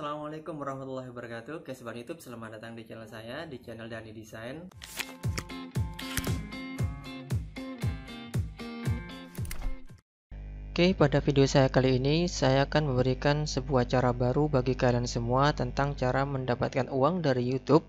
Assalamualaikum warahmatullahi wabarakatuh Oke sobat youtube selamat datang di channel saya Di channel Dani Design Oke pada video saya kali ini Saya akan memberikan sebuah cara baru Bagi kalian semua tentang cara mendapatkan uang dari youtube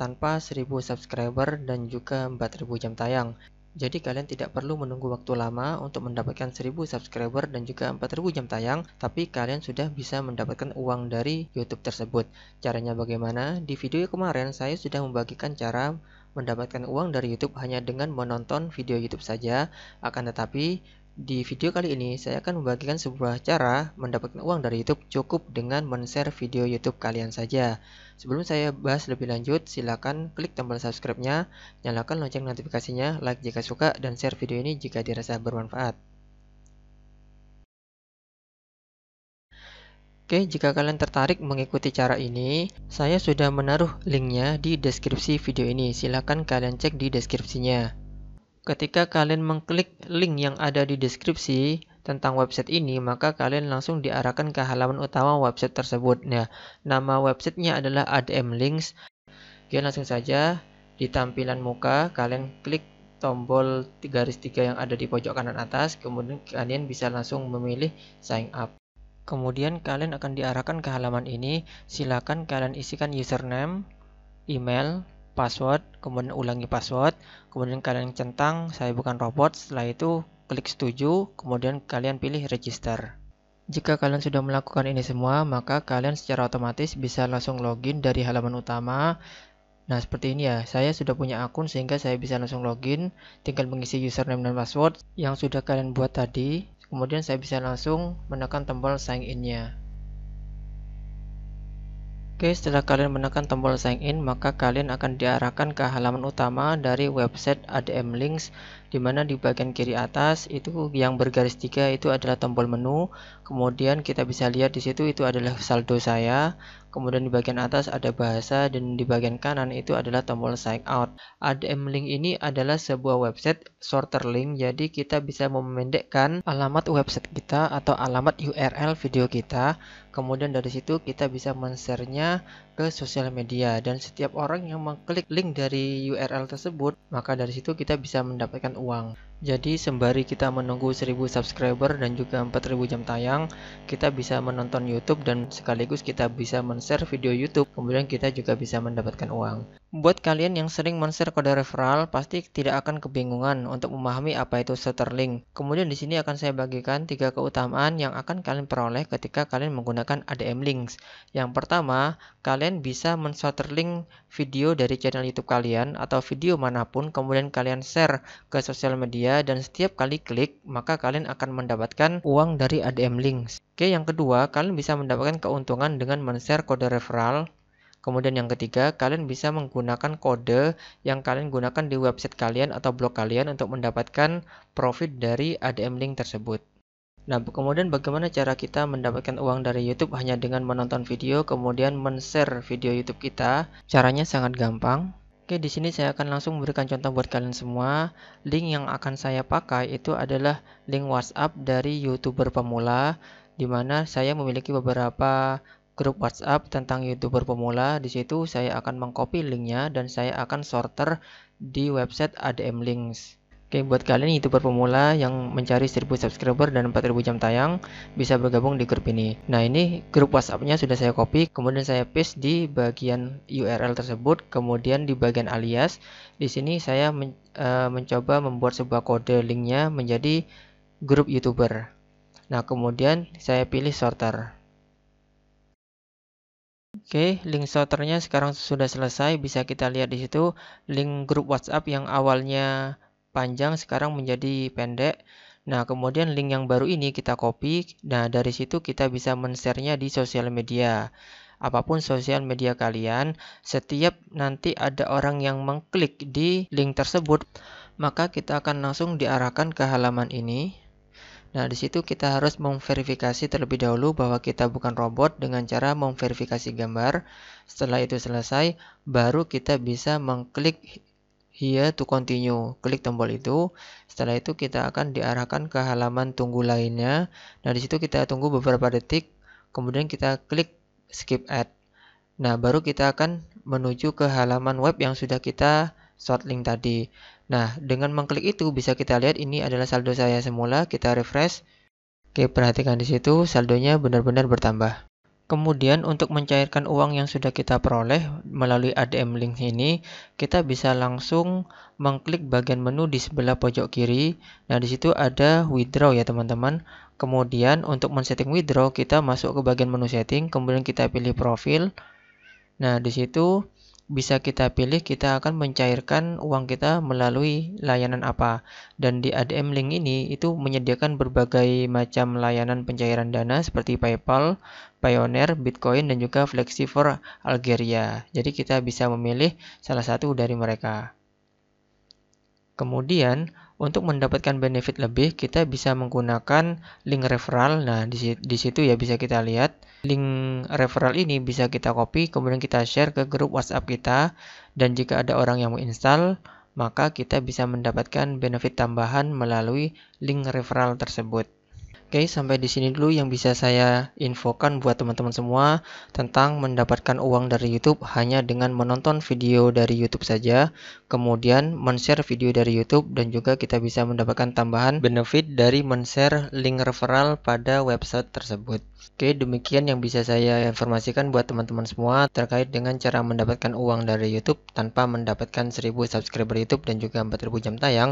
Tanpa 1000 subscriber dan juga 4000 jam tayang jadi kalian tidak perlu menunggu waktu lama untuk mendapatkan 1000 subscriber dan juga 4000 jam tayang, tapi kalian sudah bisa mendapatkan uang dari YouTube tersebut. Caranya bagaimana? Di video kemarin saya sudah membagikan cara mendapatkan uang dari YouTube hanya dengan menonton video YouTube saja. Akan tetapi, di video kali ini, saya akan membagikan sebuah cara mendapatkan uang dari YouTube cukup dengan men-share video YouTube kalian saja. Sebelum saya bahas lebih lanjut, silakan klik tombol subscribe-nya, nyalakan lonceng notifikasinya, like jika suka, dan share video ini jika dirasa bermanfaat. Oke, jika kalian tertarik mengikuti cara ini, saya sudah menaruh linknya di deskripsi video ini. Silakan kalian cek di deskripsinya. Ketika kalian mengklik link yang ada di deskripsi tentang website ini, maka kalian langsung diarahkan ke halaman utama website tersebut. Nah, nama websitenya adalah ADM Links. Oke, langsung saja di tampilan muka, kalian klik tombol garis tiga yang ada di pojok kanan atas, kemudian kalian bisa langsung memilih sign up. Kemudian kalian akan diarahkan ke halaman ini, silakan kalian isikan username, email, password, kemudian ulangi password, kemudian kalian centang saya bukan robot, setelah itu klik setuju, kemudian kalian pilih register. Jika kalian sudah melakukan ini semua, maka kalian secara otomatis bisa langsung login dari halaman utama. Nah, seperti ini ya, saya sudah punya akun sehingga saya bisa langsung login, tinggal mengisi username dan password yang sudah kalian buat tadi. Kemudian saya bisa langsung menekan tombol sign in-nya. Oke, setelah kalian menekan tombol sign in, maka kalian akan diarahkan ke halaman utama dari website ADM Links dimana di bagian kiri atas itu yang bergaris tiga itu adalah tombol menu kemudian kita bisa lihat di situ itu adalah saldo saya kemudian di bagian atas ada bahasa dan di bagian kanan itu adalah tombol sign out ADM link ini adalah sebuah website shorter link jadi kita bisa memendekkan alamat website kita atau alamat URL video kita kemudian dari situ kita bisa men-share-nya ke sosial media dan setiap orang yang mengklik link dari URL tersebut maka dari situ kita bisa mendapatkan uang jadi sembari kita menunggu 1000 subscriber dan juga 4000 jam tayang, kita bisa menonton YouTube dan sekaligus kita bisa men-share video YouTube. Kemudian kita juga bisa mendapatkan uang. Buat kalian yang sering men-share kode referral, pasti tidak akan kebingungan untuk memahami apa itu Sterling. Kemudian di sini akan saya bagikan tiga keutamaan yang akan kalian peroleh ketika kalian menggunakan ADM links. Yang pertama, kalian bisa men-Sterling video dari channel YouTube kalian atau video manapun kemudian kalian share ke sosial media Iya, dan setiap kali klik maka kalian akan mendapatkan uang dari ADM Links. Oke, yang kedua, kalian bisa mendapatkan keuntungan dengan men-share kode referral. Kemudian yang ketiga, kalian bisa menggunakan kode yang kalian gunakan di website kalian atau blog kalian untuk mendapatkan profit dari ADM Link tersebut. Nah, kemudian bagaimana cara kita mendapatkan uang dari YouTube hanya dengan menonton video, kemudian men-share video YouTube kita? Caranya sangat gampang Oke, di sini saya akan langsung memberikan contoh buat kalian semua. Link yang akan saya pakai itu adalah link WhatsApp dari YouTuber pemula di mana saya memiliki beberapa grup WhatsApp tentang YouTuber pemula. Di situ saya akan mengcopy linknya dan saya akan sorter di website ADM Links. Oke, buat kalian youtuber pemula yang mencari 1000 subscriber dan 4000 jam tayang, bisa bergabung di grup ini. Nah, ini grup WhatsApp-nya sudah saya copy, kemudian saya paste di bagian URL tersebut, kemudian di bagian alias, di sini saya men uh, mencoba membuat sebuah kode linknya menjadi grup youtuber. Nah, kemudian saya pilih sorter. Oke, link sorternya sekarang sudah selesai, bisa kita lihat di situ link grup WhatsApp yang awalnya panjang sekarang menjadi pendek. Nah, kemudian link yang baru ini kita copy. Nah, dari situ kita bisa men-share-nya di sosial media. Apapun sosial media kalian, setiap nanti ada orang yang mengklik di link tersebut, maka kita akan langsung diarahkan ke halaman ini. Nah, di situ kita harus memverifikasi terlebih dahulu bahwa kita bukan robot dengan cara memverifikasi gambar. Setelah itu selesai, baru kita bisa mengklik here iya, to continue. Klik tombol itu. Setelah itu kita akan diarahkan ke halaman tunggu lainnya. Nah, di situ kita tunggu beberapa detik, kemudian kita klik skip ad. Nah, baru kita akan menuju ke halaman web yang sudah kita short link tadi. Nah, dengan mengklik itu bisa kita lihat ini adalah saldo saya semula. Kita refresh. Oke, perhatikan di situ saldonya benar-benar bertambah. Kemudian untuk mencairkan uang yang sudah kita peroleh melalui ADM Link ini, kita bisa langsung mengklik bagian menu di sebelah pojok kiri. Nah, di situ ada withdraw ya, teman-teman. Kemudian untuk men-setting withdraw, kita masuk ke bagian menu setting, kemudian kita pilih profil. Nah, di situ bisa kita pilih kita akan mencairkan uang kita melalui layanan apa. Dan di ADM Link ini itu menyediakan berbagai macam layanan pencairan dana seperti PayPal, Payoneer, Bitcoin dan juga Flexifor Algeria. Jadi kita bisa memilih salah satu dari mereka. Kemudian, untuk mendapatkan benefit lebih, kita bisa menggunakan link referral. Nah, di, situ ya bisa kita lihat. Link referral ini bisa kita copy, kemudian kita share ke grup WhatsApp kita. Dan jika ada orang yang mau install, maka kita bisa mendapatkan benefit tambahan melalui link referral tersebut. Oke, sampai di sini dulu yang bisa saya infokan buat teman-teman semua tentang mendapatkan uang dari YouTube hanya dengan menonton video dari YouTube saja, kemudian men-share video dari YouTube dan juga kita bisa mendapatkan tambahan benefit dari men-share link referral pada website tersebut. Oke, demikian yang bisa saya informasikan buat teman-teman semua terkait dengan cara mendapatkan uang dari YouTube tanpa mendapatkan 1000 subscriber YouTube dan juga 4000 jam tayang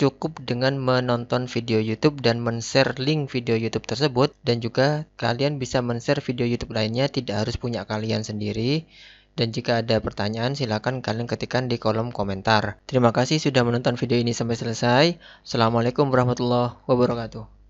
cukup dengan menonton video YouTube dan men-share link video YouTube tersebut dan juga kalian bisa men-share video YouTube lainnya tidak harus punya kalian sendiri. Dan jika ada pertanyaan silakan kalian ketikkan di kolom komentar. Terima kasih sudah menonton video ini sampai selesai. Assalamualaikum warahmatullahi wabarakatuh.